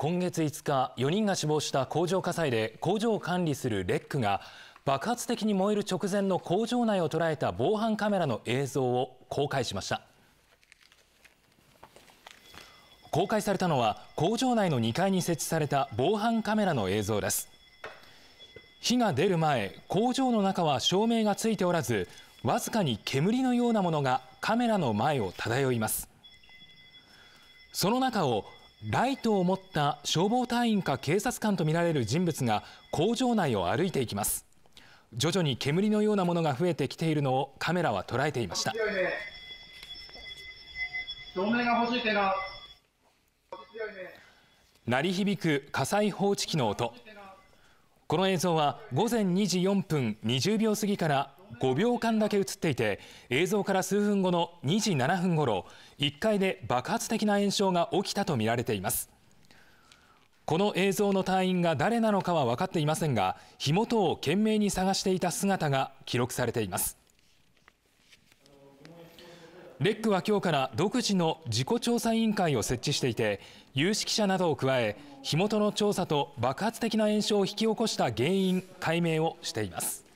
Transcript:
今月5日4人が死亡した工場火災で工場を管理するレックが爆発的に燃える直前の工場内を捉えた防犯カメラの映像を公開しました公開されたのは工場内の2階に設置された防犯カメラの映像です火が出る前工場の中は照明がついておらずわずかに煙のようなものがカメラの前を漂いますその中をライトを持った消防隊員か警察官とみられる人物が工場内を歩いていきます徐々に煙のようなものが増えてきているのをカメラは捉えていました鳴り響く火災報知器の音この映像は午前2時4分20秒過ぎから5秒間だけ映っていて映像から数分後の2時7分ごろ1階で爆発的な炎症が起きたとみられていますこの映像の隊員が誰なのかは分かっていませんが火元を懸命に探していた姿が記録されていますレックは今日から独自の事故調査委員会を設置していて有識者などを加え火元の調査と爆発的な炎症を引き起こした原因解明をしています